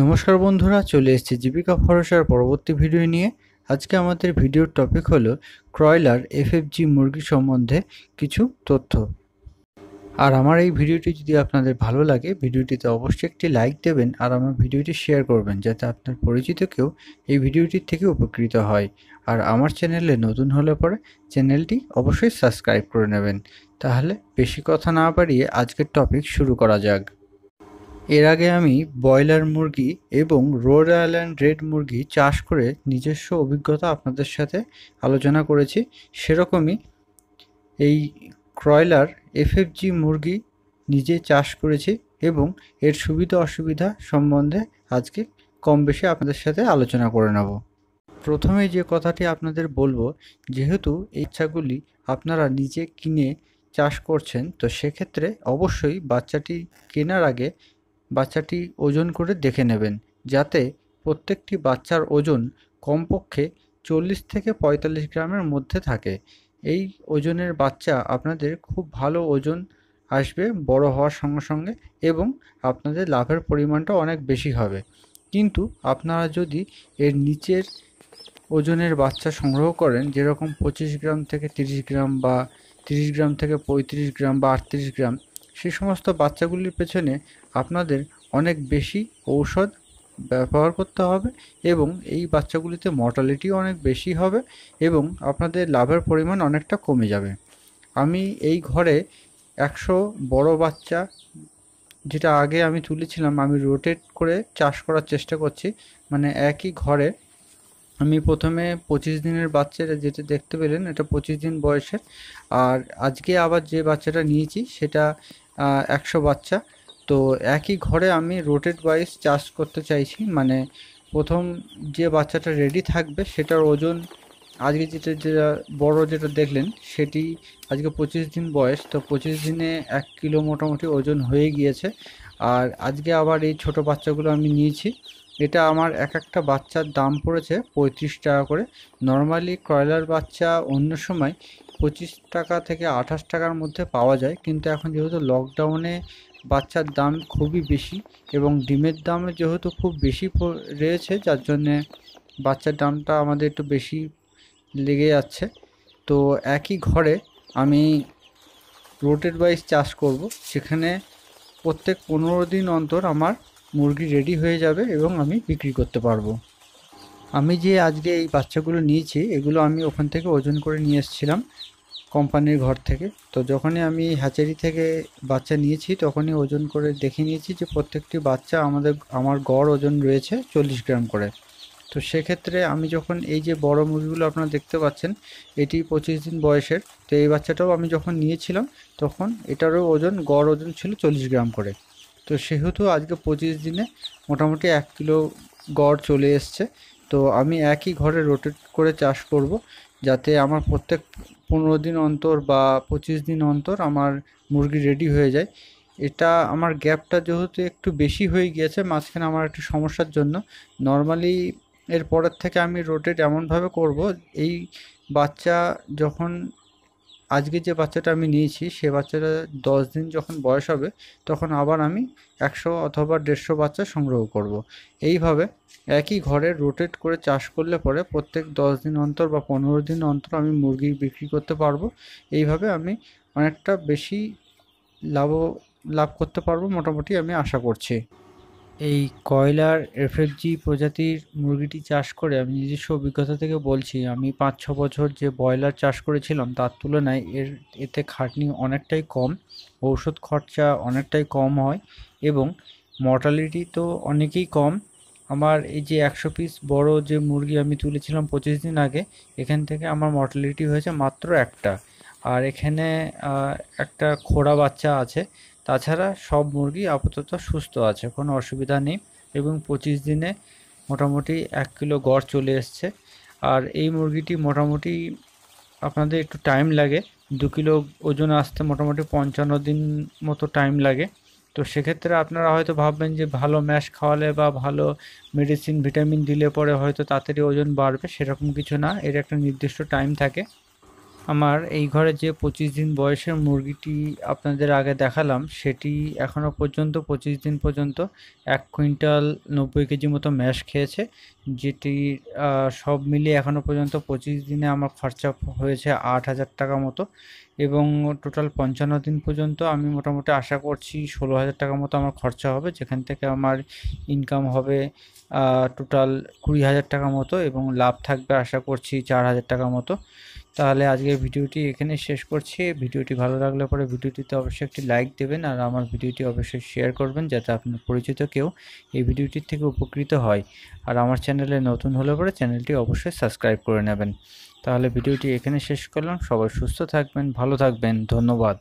নমস্কার বন্ধুরা চলে এসেছি জীবিকা ভরসার পরবর্তী ভিডিও নিয়ে আজকে আমাদের ভিডিওর টপিক হলো ক্রয়লার এফএফজি মুরগি সম্বন্ধে কিছু তথ্য আর আমার এই ভিডিওটি যদি আপনাদের ভালো লাগে ভিডিওটিতে অবশ্যই একটি লাইক দেবেন আর আমার ভিডিওটি শেয়ার করবেন যাতে আপনার পরিচিত কেউ এই ভিডিওটির থেকে উপকৃত হয় আর আমার চ্যানেলে নতুন হলে পরে চ্যানেলটি অবশ্যই সাবস্ক্রাইব করে নেবেন তাহলে বেশি কথা না বাড়িয়ে আজকের টপিক শুরু করা যাক এর আগে আমি ব্রয়লার মুরগি এবং রোড আইল্যান্ড রেড মুরগি চাষ করে নিজস্ব অভিজ্ঞতা আপনাদের সাথে আলোচনা করেছি সেরকমই এই ক্রয়লার এফএফজি মুরগি নিজে চাষ করেছি এবং এর সুবিধা অসুবিধা সম্বন্ধে আজকে কম বেশি আপনাদের সাথে আলোচনা করে নেব প্রথমে যে কথাটি আপনাদের বলবো যেহেতু এই ইচ্ছাগুলি আপনারা নিজে কিনে চাষ করছেন তো সেক্ষেত্রে অবশ্যই বাচ্চাটি কেনার আগে বাচ্চাটি ওজন করে দেখে নেবেন যাতে প্রত্যেকটি বাচ্চার ওজন কমপক্ষে চল্লিশ থেকে পঁয়তাল্লিশ গ্রামের মধ্যে থাকে এই ওজনের বাচ্চা আপনাদের খুব ভালো ওজন আসবে বড় হওয়ার সঙ্গে সঙ্গে এবং আপনাদের লাভের পরিমাণটা অনেক বেশি হবে কিন্তু আপনারা যদি এর নিচের ওজনের বাচ্চা সংগ্রহ করেন যেরকম পঁচিশ গ্রাম থেকে তিরিশ গ্রাম বা তিরিশ গ্রাম থেকে পঁয়ত্রিশ গ্রাম বা আটত্রিশ গ্রাম সে সমস্ত বাচ্চাগুলির পেছনে আপনাদের অনেক বেশি ঔষধ ব্যবহার করতে হবে এবং এই বাচ্চাগুলিতে মর্টালিটি অনেক বেশি হবে এবং আপনাদের লাভের পরিমাণ অনেকটা কমে যাবে আমি এই ঘরে একশো বড় বাচ্চা যেটা আগে আমি তুলেছিলাম আমি রোটেট করে চাষ করার চেষ্টা করছি মানে একই ঘরে আমি প্রথমে পঁচিশ দিনের বাচ্চাটা যেটা দেখতে পেলেন এটা পঁচিশ দিন বয়সের আর আজকে আবার যে বাচ্চাটা নিয়েছি সেটা একশো বাচ্চা তো একই ঘরে আমি রোটেট ওয়াইজ চাষ করতে চাইছি মানে প্রথম যে বাচ্চাটা রেডি থাকবে সেটার ওজন আজকে যেটা যেটা বড় যেটা দেখলেন সেটি আজকে পঁচিশ দিন বয়স তো পঁচিশ দিনে এক কিলো মোটামুটি ওজন হয়ে গিয়েছে আর আজকে আবার এই ছোট বাচ্চাগুলো আমি নিয়েছি এটা আমার এক একটা বাচ্চার দাম পড়েছে পঁয়ত্রিশ টাকা করে নর্মালি কয়লার বাচ্চা অন্য সময় পঁচিশ টাকা থেকে আঠাশ টাকার মধ্যে পাওয়া যায় কিন্তু এখন যেহেতু লকডাউনে বাচ্চার দাম খুবই বেশি এবং ডিমের দাম যেহেতু খুব বেশি রয়েছে যার জন্যে বাচ্চার দামটা আমাদের একটু বেশি লেগে যাচ্ছে তো একই ঘরে আমি রোটেড বাইস চাষ করব সেখানে প্রত্যেক পনেরো দিন অন্তর আমার মুরগি রেডি হয়ে যাবে এবং আমি বিক্রি করতে পারবো আমি যে আজকে এই বাচ্চাগুলো নিয়েছি এগুলো আমি ওখান থেকে ওজন করে নিয়ে এসেছিলাম কোম্পানির ঘর থেকে তো যখনই আমি হ্যাচারি থেকে বাচ্চা নিয়েছি তখনই ওজন করে দেখে নিয়েছি যে প্রত্যেকটি বাচ্চা আমাদের আমার গড় ওজন রয়েছে চল্লিশ গ্রাম করে তো সেক্ষেত্রে আমি যখন এই যে বড় মুরগিগুলো আপনারা দেখতে পাচ্ছেন এটি পঁচিশ দিন বয়সের তো এই বাচ্চাটাও আমি যখন নিয়েছিলাম তখন এটারও ওজন গড় ওজন ছিল চল্লিশ গ্রাম করে তো সেহেতু আজকে পঁচিশ দিনে মোটামুটি এক কিলো গড় চলে এসছে তো আমি একই ঘরে রোটেট করে চাষ করব যাতে আমার প্রত্যেক পনেরো দিন অন্তর বা পঁচিশ দিন অন্তর আমার মুরগি রেডি হয়ে যায় এটা আমার গ্যাপটা যেহেতু একটু বেশি হয়ে গিয়েছে মাঝখানে আমার একটু সমস্যার জন্য নর্মালি এর পরের থেকে আমি রোটেট এমনভাবে করব এই বাচ্চা যখন আজকে যে বাচ্চাটা আমি নিয়েছি সে বাচ্চাটা দশ দিন যখন বয়স হবে তখন আবার আমি একশো অথবা দেড়শো বাচ্চা সংগ্রহ করব। এইভাবে একই ঘরে রোটেট করে চাষ করলে পরে প্রত্যেক দশ দিন অন্তর বা পনেরো দিন অন্তর আমি মুরগি বিক্রি করতে পারবো এইভাবে আমি অনেকটা বেশি লাভ লাভ করতে পারবো মোটামুটি আমি আশা করছি এই কয়লার এফএফজি প্রজাতির মুরগিটি চাষ করে আমি নিজস্ব অভিজ্ঞতা থেকে বলছি আমি পাঁচ ছ বছর যে ব্রয়লার চাষ করেছিলাম তার তুলনায় এর এতে খাটনি অনেকটাই কম ঔষধ খরচা অনেকটাই কম হয় এবং মর্টালিটি তো অনেকেই কম আমার এই যে একশো পিস বড় যে মুরগি আমি তুলেছিলাম পঁচিশ দিন আগে এখান থেকে আমার মর্টালিটি হয়েছে মাত্র একটা আর এখানে একটা খোড়া বাচ্চা আছে তাছাড়া সব মুরগি আপাতত সুস্থ আছে কোনো অসুবিধা নেই এবং পঁচিশ দিনে মোটামুটি এক কিলো গড় চলে এসছে আর এই মুরগিটি মোটামুটি আপনাদের একটু টাইম লাগে দু কিলো ওজন আসতে মোটামুটি পঞ্চান্ন দিন মতো টাইম লাগে তো সেক্ষেত্রে আপনারা হয়তো ভাববেন যে ভালো ম্যাশ খাওয়ালে বা ভালো মেডিসিন ভিটামিন দিলে পরে হয়তো তাড়াতাড়ি ওজন বাড়বে সেরকম কিছু না এর একটা নির্দিষ্ট টাইম থাকে আমার এই ঘরে যে পঁচিশ দিন বয়সের মুরগিটি আপনাদের আগে দেখালাম সেটি এখনও পর্যন্ত পঁচিশ দিন পর্যন্ত এক কুইন্টাল নব্বই কেজি মতো ম্যাশ খেয়েছে যেটি সব মিলিয়ে এখনও পর্যন্ত পঁচিশ দিনে আমার খরচা হয়েছে আট হাজার টাকা মতো এবং টোটাল পঞ্চান্ন দিন পর্যন্ত আমি মোটামুটি আশা করছি ষোলো হাজার টাকা মতো আমার খরচা হবে যেখান থেকে আমার ইনকাম হবে টোটাল কুড়ি হাজার টাকা মতো এবং লাভ থাকবে আশা করছি চার হাজার টাকা মতো তাহলে আজকের ভিডিওটি এখানে শেষ করছি ভিডিওটি ভালো লাগলে পরে ভিডিওটিতে অবশ্যই একটি লাইক দেবেন আর আমার ভিডিওটি অবশ্যই শেয়ার করবেন যাতে আপনার পরিচিত কেউ এই ভিডিওটির থেকে উপকৃত হয় আর আমার চ্যানেলে নতুন হলে পরে চ্যানেলটি অবশ্যই সাবস্ক্রাইব করে নেবেন তাহলে ভিডিওটি এখানে শেষ করলাম সবাই সুস্থ থাকবেন ভালো থাকবেন ধন্যবাদ